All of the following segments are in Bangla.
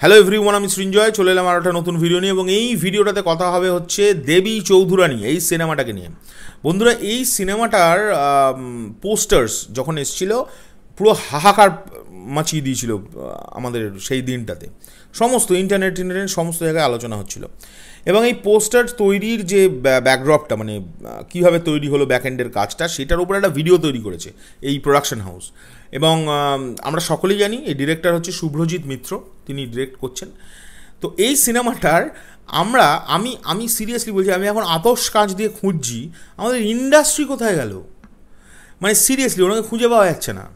হ্যালো এভরিওয়ান আমি সৃঞ্জয় চলে এলাম আর একটা নতুন ভিডিও নিয়ে এবং এই ভিডিওটাতে কথা হবে হচ্ছে দেবী চৌধুরানী এই সিনেমাটাকে নিয়ে বন্ধুরা এই সিনেমাটার পোস্টার্স যখন এসছিল পুরো হাহাকার মাচিয়ে দিয়েছিল আমাদের সেই দিনটাতে সমস্ত ইন্টারনেট ইন্টারনেট সমস্ত জায়গায় আলোচনা হচ্ছিল এবং এই পোস্টার তৈরির যে ব্যাকড্রপটা মানে কীভাবে তৈরি হলো ব্যাকএন্ডের কাজটা সেটার উপরে একটা ভিডিও তৈরি করেছে এই প্রোডাকশন হাউস এবং আমরা সকলেই জানি এই ডিরেক্টর হচ্ছে শুভ্রজিৎ মিত্র তিনি ডিরেক্ট করছেন তো এই সিনেমাটার আমরা আমি আমি সিরিয়াসলি বলছি আমি এখন আতস কাজ দিয়ে খুঁজছি আমাদের ইন্ডাস্ট্রি কোথায় গেল মানে সিরিয়াসলি ওনাকে খুঁজে পাওয়া যাচ্ছে না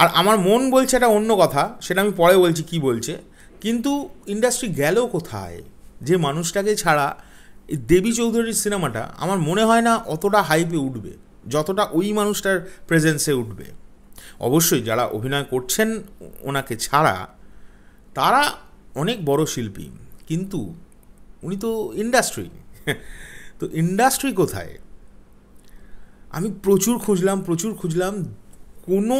আর আমার মন বলছে এটা অন্য কথা সেটা আমি পরে বলছি কি বলছে কিন্তু ইন্ডাস্ট্রি গেল কোথায় যে মানুষটাকে ছাড়া দেবী চৌধুরীর সিনেমাটা আমার মনে হয় না অতটা হাইপে উঠবে যতটা ওই মানুষটার প্রেজেন্সে উঠবে অবশ্যই যারা অভিনয় করছেন ওনাকে ছাড়া তারা অনেক বড় শিল্পী কিন্তু উনি তো ইন্ডাস্ট্রি তো ইন্ডাস্ট্রি কোথায় আমি প্রচুর খুঁজলাম প্রচুর খুঁজলাম কোনো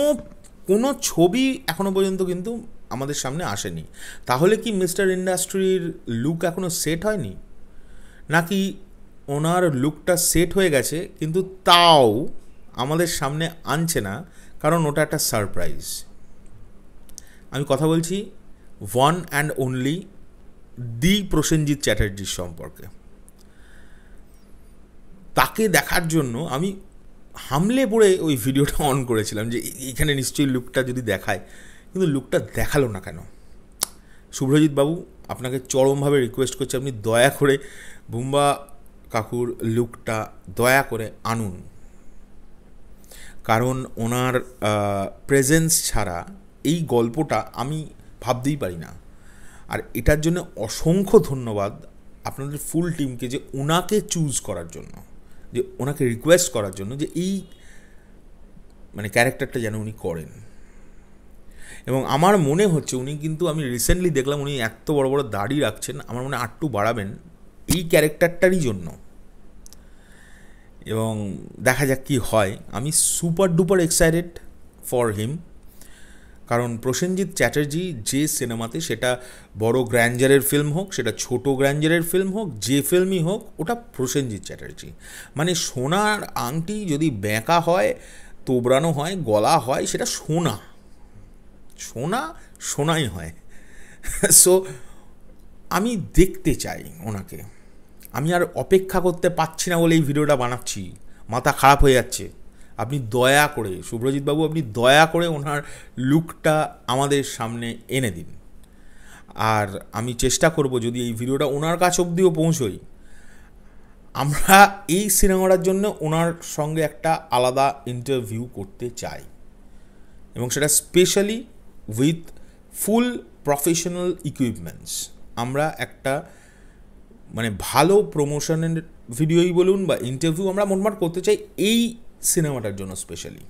কোনো ছবি এখনও পর্যন্ত কিন্তু আমাদের সামনে আসেনি তাহলে কি মিস্টার ইন্ডাস্ট্রির লুক এখনও সেট হয়নি নাকি ওনার লুকটা সেট হয়ে গেছে কিন্তু তাও আমাদের সামনে আনছে না কারণ ওটা একটা সারপ্রাইজ আমি কথা বলছি one and only the Prosenjit চ্যাটার্জির সম্পর্কে তাকে দেখার জন্য আমি হামলে পড়ে ওই ভিডিওটা অন করেছিলাম যে এখানে নিশ্চয়ই লুকটা যদি দেখায় কিন্তু লুকটা দেখালো না কেন শুভ্রজিৎ বাবু আপনাকে চরমভাবে রিকোয়েস্ট করছি আপনি দয়া করে বুম্বা কাকুর লুকটা দয়া করে আনুন কারণ ওনার প্রেজেন্স ছাড়া এই গল্পটা আমি ভাবতেই পারি না আর এটার জন্য অসংখ্য ধন্যবাদ আপনাদের ফুল টিমকে যে ওনাকে চুজ করার জন্য যে ওনাকে রিকোয়েস্ট করার জন্য যে এই মানে ক্যারেক্টারটা যেন উনি করেন এবং আমার মনে হচ্ছে উনি কিন্তু আমি রিসেন্টলি দেখলাম উনি এত বড় বড় দাড়ি রাখছেন আমার মনে আটটু বাড়াবেন এই ক্যারেক্টারটারই জন্য এবং দেখা যাক কী হয় আমি super duper excited for him কারণ প্রসেনজিৎ চ্যাটার্জি যে সিনেমাতে সেটা বড় গ্র্যান্ডারের ফিল্ম হোক সেটা ছোট গ্র্যান্ডারের ফিল্ম হোক যে ফিল্মই হোক ওটা প্রসেনজিৎ চ্যাটার্জি মানে সোনার আংটি যদি বেঁকা হয় তোবড়ানো হয় গলা হয় সেটা সোনা সোনা সোনাই হয় সো আমি দেখতে চাই ওনাকে আমি আর অপেক্ষা করতে পারছি না বলে এই ভিডিওটা বানাচ্ছি মাথা খারাপ হয়ে যাচ্ছে আপনি দয়া করে বাবু আপনি দয়া করে ওনার লুকটা আমাদের সামনে এনে দিন আর আমি চেষ্টা করব যদি এই ভিডিওটা ওনার কাছ অবধিও পৌঁছই আমরা এই সিনেমাটার জন্য ওনার সঙ্গে একটা আলাদা ইন্টারভিউ করতে চাই এবং সেটা specially with full professional equipments আমরা একটা মানে ভালো প্রমোশনের ভিডিওই বলুন বা ইন্টারভিউ আমরা মোটমাট করতে চাই এই সিনেমাটার জন্য স্পেশালি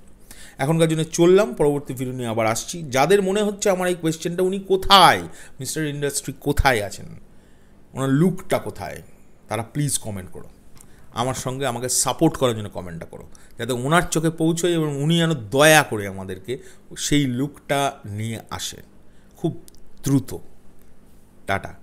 এখনকার জন্য চললাম পরবর্তী ভিডিও নিয়ে আবার আসছি যাদের মনে হচ্ছে আমার এই কোয়েশ্চেনটা উনি কোথায় মিস্টার ইন্ডাস্ট্রি কোথায় আছেন ওনার লুকটা কোথায় তারা প্লিজ কমেন্ট করো আমার সঙ্গে আমাকে সাপোর্ট করার জন্য কমেন্টটা করো যাতে ওনার চোখে পৌঁছয় এবং উনি যেন দয়া করে আমাদেরকে সেই লুকটা নিয়ে আসে খুব দ্রুত টাটা